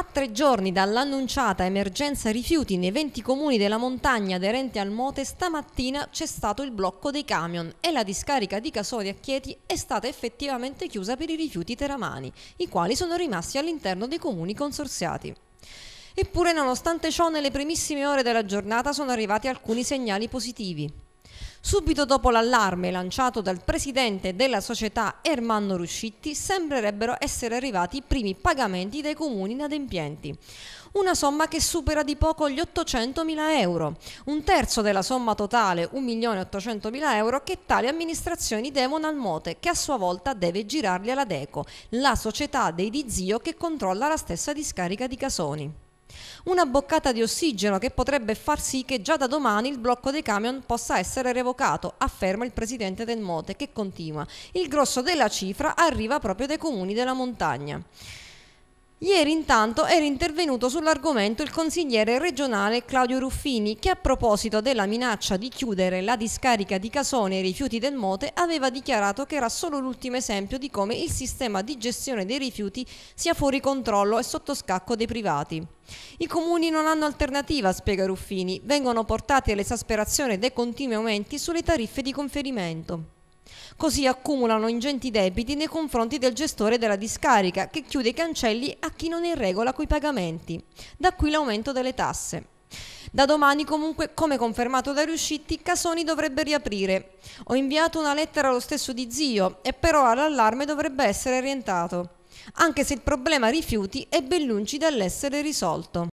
A tre giorni dall'annunciata emergenza rifiuti nei 20 comuni della montagna aderenti al Mote, stamattina c'è stato il blocco dei camion e la discarica di Casoria a Chieti è stata effettivamente chiusa per i rifiuti teramani, i quali sono rimasti all'interno dei comuni consorziati. Eppure, nonostante ciò, nelle primissime ore della giornata sono arrivati alcuni segnali positivi. Subito dopo l'allarme lanciato dal presidente della società Ermanno Ruscitti, sembrerebbero essere arrivati i primi pagamenti dai comuni inadempienti. Una somma che supera di poco gli 800.000 euro, un terzo della somma totale, 1.800.000 euro, che tali amministrazioni devono al Mote, che a sua volta deve girarli alla Deco, la società dei di Zio che controlla la stessa discarica di Casoni. Una boccata di ossigeno che potrebbe far sì che già da domani il blocco dei camion possa essere revocato, afferma il presidente del Mote, che continua. Il grosso della cifra arriva proprio dai comuni della montagna. Ieri intanto era intervenuto sull'argomento il consigliere regionale Claudio Ruffini che a proposito della minaccia di chiudere la discarica di Casone e i rifiuti del Mote aveva dichiarato che era solo l'ultimo esempio di come il sistema di gestione dei rifiuti sia fuori controllo e sotto scacco dei privati. I comuni non hanno alternativa, spiega Ruffini, vengono portati all'esasperazione dei continui aumenti sulle tariffe di conferimento. Così accumulano ingenti debiti nei confronti del gestore della discarica che chiude i cancelli a chi non è in regola coi pagamenti. Da qui l'aumento delle tasse. Da domani comunque, come confermato da Riusciti, Casoni dovrebbe riaprire. Ho inviato una lettera allo stesso di zio e però all'allarme dovrebbe essere orientato. Anche se il problema rifiuti è ben lungi dall'essere risolto.